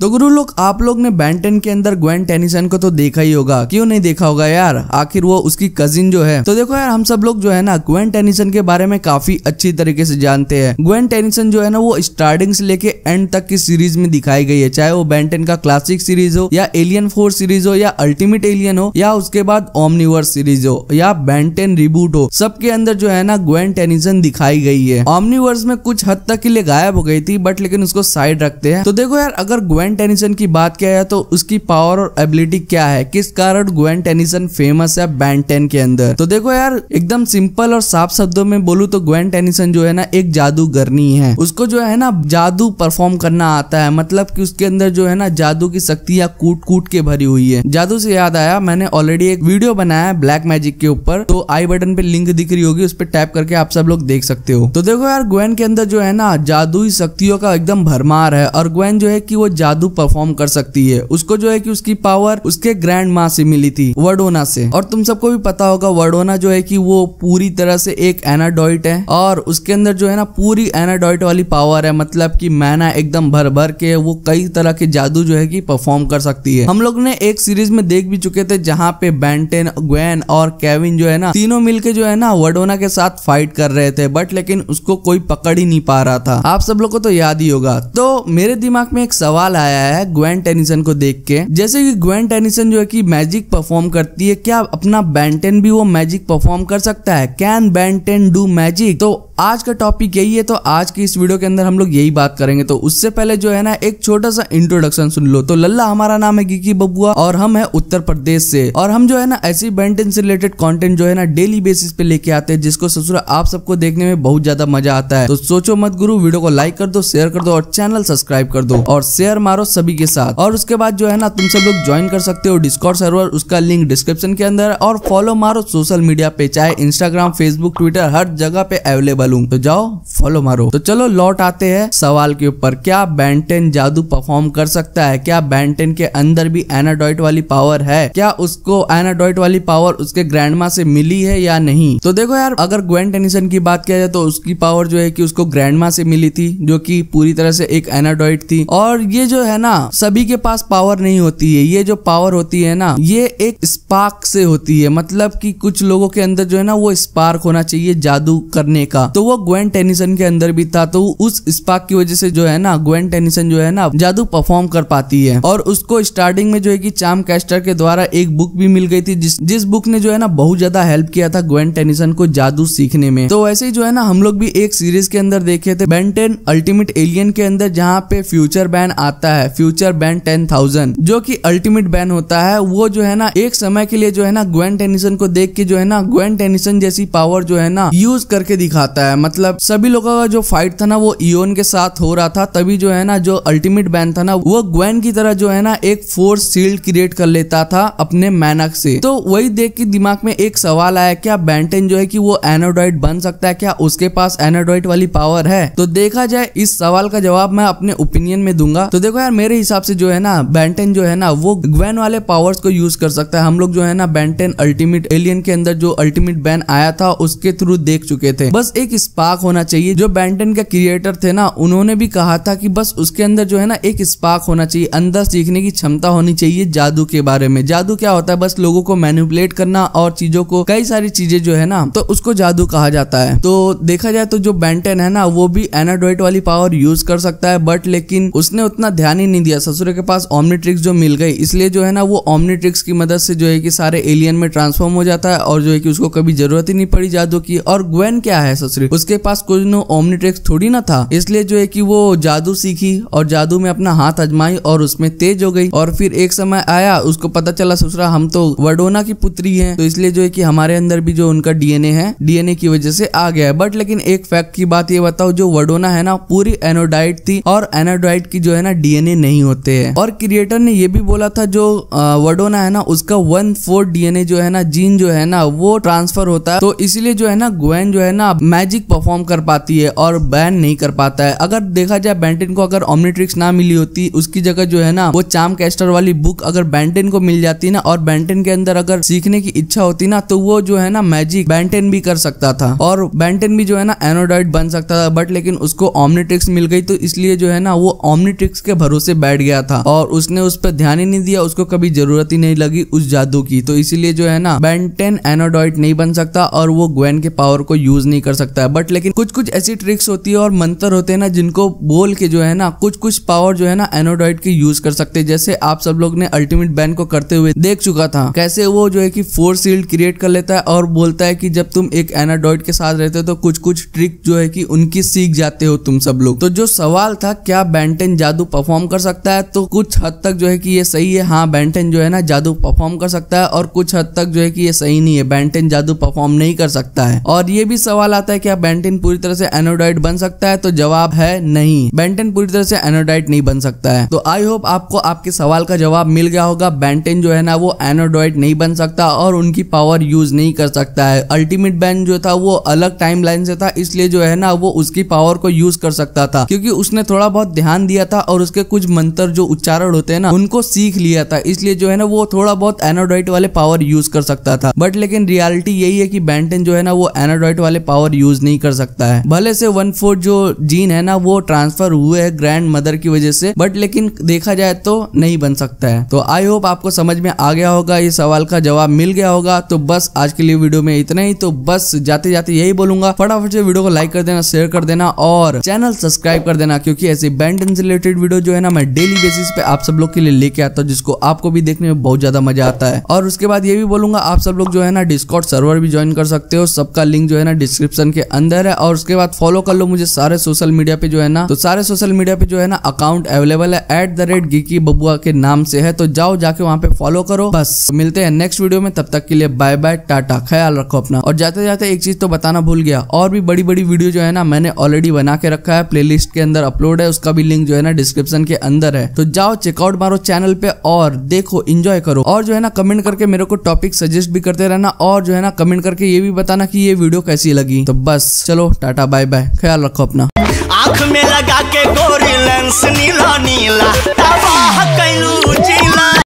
तो गुरु लोग आप लोग ने बैंटन के अंदर ग्वेन टेनिसन को तो देखा ही होगा क्यों नहीं देखा होगा यार आखिर वो उसकी कजिन जो है तो देखो यार हम सब लोग जो है ना ग्वेन टेनिसन के बारे में काफी अच्छी तरीके से जानते हैं ग्वेन टेनिसन जो है ना वो स्टार्टिंग से लेके एंड तक की सीरीज में दिखाई गई है चाहे वो बैंटन का क्लासिक सीरीज हो या एलियन फोर सीरीज हो या अल्टीमेट एलियन हो या उसके बाद ओमनिवर्स सीरीज हो या बैंटन रिबूट हो सबके अंदर जो है ना ग्वेन टेनिसन दिखाई गई है ओमनिवर्स में कुछ हद तक के लिए गायब हो गई थी बट लेकिन उसको साइड रखते हैं तो देखो यार अगर ग्वेन ग्वेन टेनिसन की बात किया जाए तो उसकी पावर और एबिलिटी क्या है किस कारण ग्वेन टेनिसन फेमस है बैंड टेन के अंदर तो देखो यार एकदम सिंपल और साफ शब्दों में बोलू तो ग्वेन टेनिसन जो है ना एक जादूगरनी है उसको जो है ना जादू परफॉर्म करना आता है मतलब कि उसके अंदर जो है ना जादू की शक्तियां कूट कूट के भरी हुई है जादू से याद आया मैंने ऑलरेडी एक वीडियो बनाया है ब्लैक मैजिक के ऊपर तो आई बटन पे लिंक दिख रही होगी उस पर टैप करके आप सब लोग देख सकते हो तो देखो यार ग्वेन के अंदर जो है ना जादुई शक्तियों का एकदम भरमार है और ग्वेन जो है की वो जादू जादू परफॉर्म कर सकती है उसको जो है कि उसकी पावर उसके ग्रैंड माँ से मिली थी वर्डोना से और तुम सबको भी पता होगा वर्डोना जो है कि वो पूरी तरह से एक एनाडॉइट है और उसके अंदर जो है ना पूरी एनाडॉइट वाली पावर है मतलब की मैना एकदम भर भर के वो कई तरह के जादू जो है की परफॉर्म कर सकती है हम लोग ने एक सीरीज में देख भी चुके थे जहाँ पे बैंटेन ग्वेन और केविन जो है ना तीनों मिलके जो है ना वर्डोना के साथ फाइट कर रहे थे बट लेकिन उसको कोई पकड़ ही नहीं पा रहा था आप सब लोग को तो याद ही होगा तो मेरे दिमाग में एक सवाल आया आया है ग्वेन टेनिसन को देख के जैसे कि ग्वेन टेनिसन जो है कि मैजिक परफॉर्म करती है क्या अपना बैंटेन भी वो मैजिक परफॉर्म कर सकता है कैन बैंटेन डू मैजिक तो आज का टॉपिक यही है तो आज की इस वीडियो के अंदर हम लोग यही बात करेंगे तो उससे पहले जो है ना एक छोटा सा इंट्रोडक्शन सुन लो तो लल्ला हमारा नाम है गिकी बबुआ और हम है उत्तर प्रदेश से और हम जो है ना ऐसी बैंटेन से रिलेटेड कंटेंट जो है ना डेली बेसिस पे लेके आते हैं जिसको ससुर आप सबको देखने में बहुत ज्यादा मजा आता है तो सोचो मत गुरु वीडियो को लाइक कर दो शेयर कर दो और चैनल सब्सक्राइब कर दो और शेयर मारो मारो सभी के साथ और उसके बाद जो है ना तुम सब लोग ज्वाइन कर सकते हो डिस्कॉर्ड सर्वर उसका लिंक डिस्क्रिप्शन के अंदर और फॉलो मारो सोशल मीडिया पे चाहे इंस्टाग्राम फेसबुक ट्विटर हर जगह पे अवेलेबल हूँ तो जाओ फॉलो मारो तो चलो लौट आते हैं सवाल के ऊपर क्या बैंटेन जादू परफॉर्म कर सकता है क्या बैंटेन के अंदर भी एनाडॉइट वाली पावर है क्या उसको एनाडॉइट वाली पावर उसके मा से मिली है या नहीं तो देखो यार अगर ग्वेंट टेनिसन की बात किया जाए तो उसकी पावर जो है कि उसको मा से मिली थी जो कि पूरी तरह से एक एनाडॉइट थी और ये जो है है ना सभी के पास पावर नहीं होती है ये जो पावर होती है ना ये एक स्पार्क से होती है मतलब कि कुछ लोगों के अंदर जो है ना वो स्पार्क होना चाहिए जादू करने का तो वो ग्वेन टेनिसन के अंदर भी था तो उस स्पार्क की वजह से जो है ना ग्वेन टेनिसन जो है ना जादू परफॉर्म कर पाती है और उसको स्टार्टिंग में जो है की चाम कैस्टर के द्वारा एक बुक भी मिल गई थी जिस जिस बुक ने जो है ना बहुत ज्यादा हेल्प किया था ग्वेन टेनिसन को जादू सीखने में तो वैसे ही जो है ना हम लोग भी एक सीरीज के अंदर देखे थे बेंटेन अल्टीमेट एलियन के अंदर जहाँ पे फ्यूचर बैन आता होता है फ्यूचर बैन टेन थाउजेंड जो की अल्टीमेट बैन होता है वो जो है ना एक समय के लिए जो है ना ग्वेन टेनिसन को देख के जो है ना ग्वेन टेनिसन जैसी पावर जो है ना यूज करके दिखाता है मतलब सभी लोगों का जो फाइट था ना वो इयोन के साथ हो रहा था तभी जो है ना जो अल्टीमेट बैन था ना वो ग्वेन की तरह जो है ना एक फोर्स सील्ड क्रिएट कर लेता था अपने मैनक से तो वही देख के दिमाग में एक सवाल आया क्या बैंटेन जो है कि वो एनाडोइड बन सकता है क्या उसके पास एनाडोइड वाली पावर है तो देखा जाए इस सवाल का जवाब मैं अपने ओपिनियन में दूंगा तो देखो यार मेरे हिसाब से जो है ना बैंटेन जो है ना वो ग्वैन वाले पावर्स को यूज कर सकता है हम लोग जो है ना बैंटेन अल्टीमेट एलियन के अंदर जो अल्टीमेट बैन आया था उसके थ्रू देख चुके थे बस एक स्पार्क होना चाहिए जो बैंटेन के क्रिएटर थे ना उन्होंने भी कहा था कि बस उसके अंदर जो है ना एक स्पार्क होना चाहिए अंदर सीखने की क्षमता होनी चाहिए जादू के बारे में जादू क्या होता है बस लोगों को मैनिपुलेट करना और चीजों को कई सारी चीजें जो है ना तो उसको जादू कहा जाता है तो देखा जाए तो जो बैंटेन है ना वो भी एनाडोइट वाली पावर यूज कर सकता है बट लेकिन उसने उतना ध्यान ध्यान ही नहीं दिया ससुर के पास ऑमनीट्रिक्स जो मिल गई इसलिए जो है ना वो ऑमनीट्रिक्स की मदद से जो है कि सारे एलियन में ट्रांसफॉर्म हो जाता है और जो है कि उसको कभी जरूरत ही नहीं पड़ी जादू की और ग्वेन क्या है ससुर उसके पास कुछ नो ऑमनीट्रिक्स थोड़ी ना था इसलिए जो है कि वो जादू सीखी और जादू में अपना हाथ अजमाई और उसमें तेज हो गई और फिर एक समय आया उसको पता चला ससुरा हम तो वडोना की पुत्री है तो इसलिए जो है की हमारे अंदर भी जो उनका डीएनए है डीएनए की वजह से आ गया है बट लेकिन एक फैक्ट की बात ये बताओ जो वडोना है ना पूरी एनोडाइट थी और एनोडाइट की जो है ना डीएनए डीएनए नहीं होते हैं और क्रिएटर ने ये भी बोला था जो वडोना है ना उसका वन फोर डीएनए जो है ना जीन जो है ना वो ट्रांसफर होता है तो इसीलिए जो है ना ग्वेन जो है ना मैजिक परफॉर्म कर पाती है और बैन नहीं कर पाता है अगर देखा जाए बैंटेन को अगर ऑमनीट्रिक्स ना मिली होती उसकी जगह जो है ना वो चाम कैस्टर वाली बुक अगर बैंटेन को मिल जाती ना और बैंटेन के अंदर अगर सीखने की इच्छा होती ना तो वो जो है ना मैजिक बैंटेन भी कर सकता था और बैंटेन भी जो है ना एनोडाइट बन सकता था बट लेकिन उसको ऑमनीट्रिक्स मिल गई तो इसलिए जो है ना वो ऑमनीट्रिक्स के भरोसे भरोसे बैठ गया था और उसने उस पर ध्यान ही नहीं दिया उसको कभी जरूरत ही नहीं लगी उस जादू की तो इसीलिए जो है ना बेंटेन एनोडॉइट नहीं बन सकता और वो ग्वेन के पावर को यूज नहीं कर सकता है बट लेकिन कुछ कुछ ऐसी ट्रिक्स होती है और मंत्र होते हैं ना जिनको बोल के जो है ना कुछ कुछ पावर जो है ना एनोडॉइट के यूज कर सकते हैं जैसे आप सब लोग ने अल्टीमेट बैन को करते हुए देख चुका था कैसे वो जो है कि फोर सील्ड क्रिएट कर लेता है और बोलता है कि जब तुम एक एनाडॉइड के साथ रहते हो तो कुछ कुछ ट्रिक जो है कि उनकी सीख जाते हो तुम सब लोग तो जो सवाल था क्या बैंटेन जादू परफॉर्म परफॉर्म कर सकता है तो कुछ हद तक जो है कि ये सही है हाँ बैंटन जो है ना जादू परफॉर्म कर सकता है और कुछ हद तक जो है कि ये सही नहीं है बैंटन जादू परफॉर्म नहीं कर सकता है और ये भी सवाल आता है क्या बैंटन पूरी तरह से एनोडाइट बन सकता है तो जवाब है नहीं बैंटन पूरी तरह से एनोडाइट नहीं बन सकता है तो आई होप आपको आपके सवाल का जवाब मिल गया होगा बैंटन जो है ना वो एनोडॉइड नहीं बन सकता और उनकी पावर यूज नहीं कर सकता है अल्टीमेट बैन जो था वो अलग टाइम से था इसलिए जो है ना वो उसकी पावर को यूज कर सकता था क्योंकि उसने थोड़ा बहुत ध्यान दिया था और उसके कुछ मंत्र जो उच्चारण होते हैं ना उनको सीख लिया था इसलिए जो है ना वो थोड़ा बहुत एनाडोइट वाले पावर यूज कर सकता था बट लेकिन रियालिटी यही है कि बैंटन जो है ना वो एनाडोइट वाले पावर यूज नहीं कर सकता है भले से वन फोर्थ जो जीन है ना वो ट्रांसफर हुए है ग्रैंड मदर की वजह से बट लेकिन देखा जाए तो नहीं बन सकता है तो आई होप आपको समझ में आ गया होगा इस सवाल का जवाब मिल गया होगा तो बस आज के लिए वीडियो में इतना ही तो बस जाते जाते यही बोलूंगा फटाफट से वीडियो को लाइक कर देना शेयर कर देना और चैनल सब्सक्राइब कर देना क्योंकि ऐसे बैंटन से रिलेटेड वीडियो जो है है ना मैं डेली बेसिस पे आप सब लोग के लिए लेके आता हूँ जिसको आपको भी देखने में बहुत ज्यादा मजा आता है और उसके बाद ये भी बोलूंगा आप सब लोग जो है ना डिस्कॉट सर्वर भी ज्वाइन कर सकते हो सबका लिंक जो है ना डिस्क्रिप्शन के अंदर है और उसके बाद फॉलो कर लो मुझे सारे सोशल मीडिया पे जो है ना तो सारे सोशल मीडिया पे जो है ना अकाउंट अवेलेबल है एट द रेट गिकी बबुआ के नाम से है तो जाओ जाके वहाँ पे फॉलो करो बस मिलते हैं नेक्स्ट वीडियो में तब तक के लिए बाय बाय टाटा ख्याल रखो अपना और जाते जाते एक चीज तो बताना भूल गया और भी बड़ी बड़ी वीडियो जो है ना मैंने ऑलरेडी बना के रखा है प्लेलिस्ट के अंदर अपलोड है उसका भी लिंक जो है ना डिस्क्रिप्शन डिस्क्रिप्शन के अंदर है तो जाओ चेकआउट मारो चैनल पे और देखो इंजॉय करो और जो है ना कमेंट करके मेरे को टॉपिक सजेस्ट भी करते रहना और जो है ना कमेंट करके ये भी बताना कि ये वीडियो कैसी लगी तो बस चलो टाटा बाय बाय ख्याल रखो अपना आँख में लगा के गोरी लेंस नीला नीला तबाह कैलू जिला